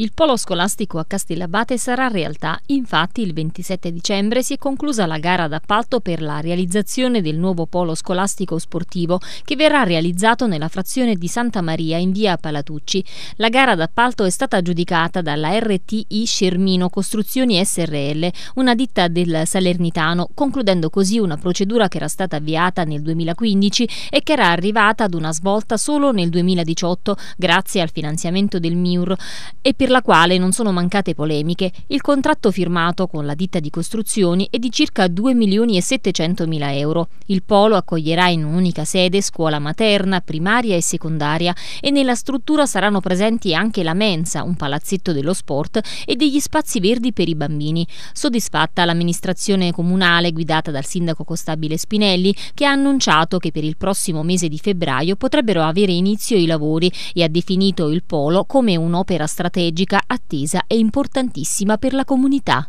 Il polo scolastico a Castellabate sarà realtà, infatti il 27 dicembre si è conclusa la gara d'appalto per la realizzazione del nuovo polo scolastico sportivo che verrà realizzato nella frazione di Santa Maria in via Palatucci. La gara d'appalto è stata giudicata dalla RTI Scermino Costruzioni SRL, una ditta del Salernitano, concludendo così una procedura che era stata avviata nel 2015 e che era arrivata ad una svolta solo nel 2018 grazie al finanziamento del MIUR e per per la quale non sono mancate polemiche, il contratto firmato con la ditta di costruzioni è di circa 2 milioni e 700 mila euro. Il polo accoglierà in un'unica sede scuola materna, primaria e secondaria e nella struttura saranno presenti anche la mensa, un palazzetto dello sport e degli spazi verdi per i bambini. Soddisfatta l'amministrazione comunale guidata dal sindaco Costabile Spinelli che ha annunciato che per il prossimo mese di febbraio potrebbero avere inizio i lavori e ha definito il polo come un'opera strategica strategica, attesa e importantissima per la comunità.